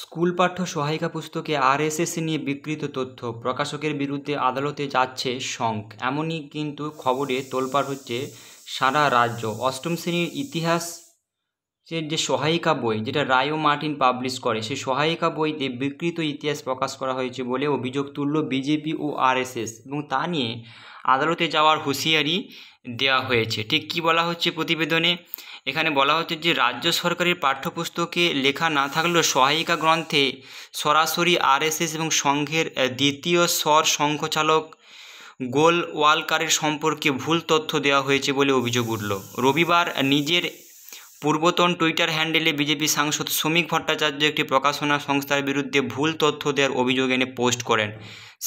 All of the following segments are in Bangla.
স্কুল পাঠ্য সহায়িকা পুস্তকে আরএসএস নিয়ে বিকৃত তথ্য প্রকাশকের বিরুদ্ধে আদালতে যাচ্ছে শঙ্ক এমনই কিন্তু খবরে তোলপাড় হচ্ছে সারা রাজ্য অষ্টম শ্রেণীর ইতিহাস যে সহায়িকা বই যেটা রায়ো মার্টিন পাবলিশ করে সেই সহায়িকা বইতে বিকৃত ইতিহাস প্রকাশ করা হয়েছে বলে অভিযোগ তুলল বিজেপি ও আরএসএস এবং তা নিয়ে আদালতে যাওয়ার হুঁশিয়ারি দেওয়া হয়েছে ঠিক কি বলা হচ্ছে প্রতিবেদনে এখানে বলা হচ্ছে যে রাজ্য সরকারের পাঠ্যপুস্তকে লেখা না থাকলেও সহায়িকা গ্রন্থে সরাসরি আরএসএস এবং সংঘের দ্বিতীয় স্বর সংঘচালক ওয়ালকারের সম্পর্কে ভুল তথ্য দেওয়া হয়েছে বলে অভিযোগ উঠল রবিবার নিজের পূর্বতন টুইটার হ্যান্ডেলে বিজেপি সাংসদ শ্রমিক ভট্টাচার্য একটি প্রকাশনা সংস্থার বিরুদ্ধে ভুল তথ্য দেওয়ার অভিযোগ এনে পোস্ট করেন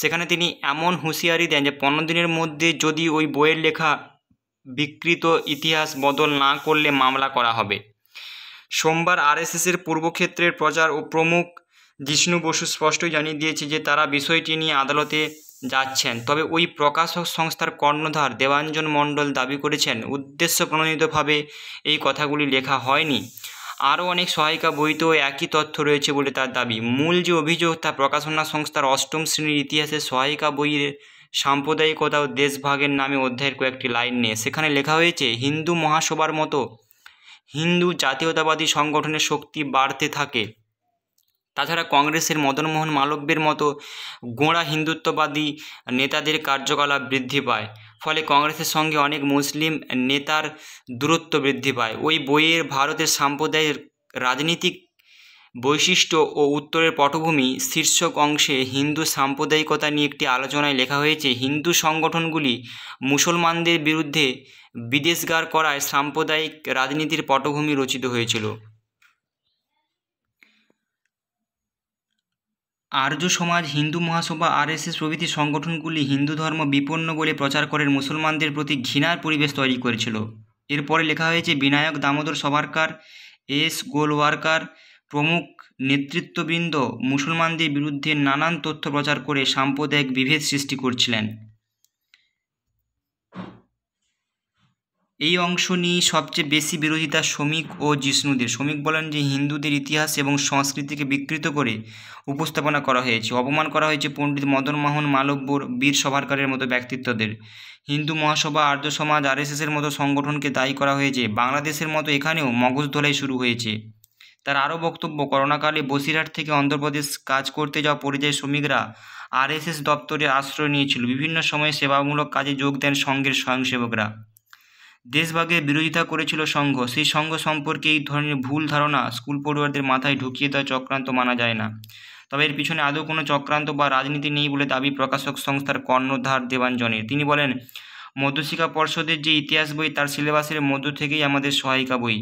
সেখানে তিনি এমন হুঁশিয়ারি দেন যে পনেরো দিনের মধ্যে যদি ওই বইয়ের লেখা বিকৃত ইতিহাস বদল না করলে মামলা করা হবে সোমবার আরএসএসের পূর্বক্ষেত্রের প্রচার ও প্রমুখ জিষ্ণু বসু স্পষ্টই জানিয়ে দিয়েছে যে তারা বিষয়টি নিয়ে আদালতে যাচ্ছেন তবে ওই প্রকাশক সংস্থার কর্ণধার দেবাঞ্জন মণ্ডল দাবি করেছেন উদ্দেশ্য প্রণোদিতভাবে এই কথাগুলি লেখা হয়নি আরও অনেক সহায়িকা বইতেও একই তথ্য রয়েছে বলে তার দাবি মূল যে অভিযোগ তা প্রকাশনা সংস্থার অষ্টম শ্রেণীর ইতিহাসে সহায়িকা বইয়ের সাম্প্রদায়িকতা ও দেশভাগের নামে অধ্যায়ের কয়েকটি লাইন নিয়ে সেখানে লেখা হয়েছে হিন্দু মহাসভার মতো হিন্দু জাতীয়তাবাদী সংগঠনের শক্তি বাড়তে থাকে তাছাড়া কংগ্রেসের মদনমোহন মালব্যের মতো গোঁড়া হিন্দুত্ববাদী নেতাদের কার্যকলাপ বৃদ্ধি পায় ফলে কংগ্রেসের সঙ্গে অনেক মুসলিম নেতার দূরত্ব বৃদ্ধি পায় ওই বইয়ের ভারতের সাম্প্রদায়ের রাজনীতিক বৈশিষ্ট্য ও উত্তরের পটভূমি শীর্ষক অংশে হিন্দু সাম্প্রদায়িকতা নিয়ে একটি আলোচনায় লেখা হয়েছে হিন্দু সংগঠনগুলি মুসলমানদের বিরুদ্ধে বিদেশগার করায় সাম্প্রদায়িক রাজনীতির পটভূমি রচিত হয়েছিল আর্য সমাজ হিন্দু মহাসভা আরএসএস প্রভৃতি সংগঠনগুলি হিন্দু ধর্ম বিপন্ন বলে প্রচার করে মুসলমানদের প্রতি ঘৃণার পরিবেশ তৈরি করেছিল এরপরে লেখা হয়েছে বিনায়ক দামোদর সভারকার এস গোলওয়ারকার প্রমুখ নেতৃত্ববৃন্দ মুসলমানদের বিরুদ্ধে নানান তথ্য প্রচার করে সাম্প্রদায়িক বিভেদ সৃষ্টি করছিলেন এই অংশ নিয়ে সবচেয়ে বেশি বিরোধিতা শ্রমিক ও জিষ্ণুদের শ্রমিক বলেন যে হিন্দুদের ইতিহাস এবং সংস্কৃতিকে বিকৃত করে উপস্থাপনা করা হয়েছে অপমান করা হয়েছে পণ্ডিত মদন মোহন মালব্যর বীর সভারকারের মতো ব্যক্তিত্বদের হিন্দু মহাসভা আর্য সমাজ আরএসএসের মতো সংগঠনকে দায়ী করা হয়েছে বাংলাদেশের মতো এখানেও মগজ ধোলাই শুরু হয়েছে তার আরও বক্তব্য করোনাকালে বসিরহাট থেকে অন্ধ্রপ্রদেশ কাজ করতে যাওয়া পরিযায়ী শ্রমিকরা আরএসএস দপ্তরে আশ্রয় নিয়েছিল বিভিন্ন সময়ে সেবামূলক কাজে যোগ দেন সংঘের স্বয়ংসেবকরা দেশভাগের বিরোধিতা করেছিল সংঘ সেই সংঘ সম্পর্কে এই ধরনের ভুল ধারণা স্কুল পড়ুয়াদের মাথায় ঢুকিয়ে দেওয়া চক্রান্ত মানা যায় না তবে এর পিছনে আদৌ কোনো চক্রান্ত বা রাজনীতি নেই বলে দাবি প্রকাশক সংস্থার কর্ণধার দেবাঞ্জনের তিনি বলেন মধ্যশিক্ষা পর্ষদের যে ইতিহাস বই তার সিলেবাসের মধ্য থেকেই আমাদের সহায়িকা বই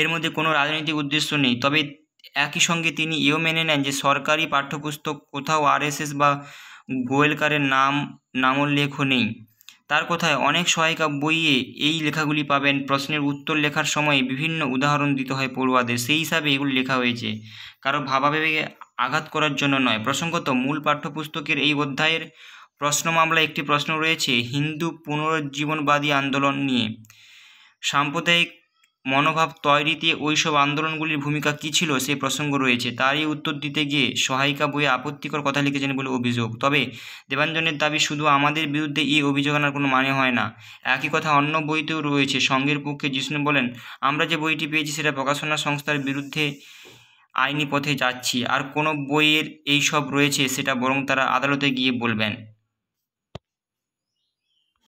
এর মধ্যে কোনো রাজনৈতিক উদ্দেশ্য নেই তবে একই সঙ্গে তিনি এও মেনে নেন যে সরকারি পাঠ্যপুস্তক কোথাও আরএসএস বা গোয়েলকারের নাম নামোল্লেখ নেই তার কথায় অনেক সহায়িকা বইয়ে এই লেখাগুলি পাবেন প্রশ্নের উত্তর লেখার সময়ে বিভিন্ন উদাহরণ দিতে হয় পড়ুয়াদের সেই হিসাবে এগুলি লেখা হয়েছে কারো ভাবাবেগে আঘাত করার জন্য নয় প্রসঙ্গত মূল পাঠ্যপুস্তকের এই অধ্যায়ের প্রশ্ন মামলায় একটি প্রশ্ন রয়েছে হিন্দু পুনরুজ্জীবনবাদী আন্দোলন নিয়ে সাম্প্রদায়িক মনোভাব তৈরিতে ওইসব আন্দোলনগুলির ভূমিকা কী ছিল সেই প্রসঙ্গ রয়েছে তারই উত্তর দিতে গিয়ে সহায়িকা বইয়ে আপত্তিকর কথা লিখেছেন বলে অভিযোগ তবে দেবাঞ্জনের দাবি শুধু আমাদের বিরুদ্ধে এই অভিযোগ আনার কোনো মানে হয় না একই কথা অন্য বইতেও রয়েছে সঙ্গের পক্ষে জিষ্ণু বলেন আমরা যে বইটি পেয়েছি সেটা প্রকাশনা সংস্থার বিরুদ্ধে আইনি পথে যাচ্ছি আর কোনো বইয়ের এই সব রয়েছে সেটা বরং তারা আদালতে গিয়ে বলবেন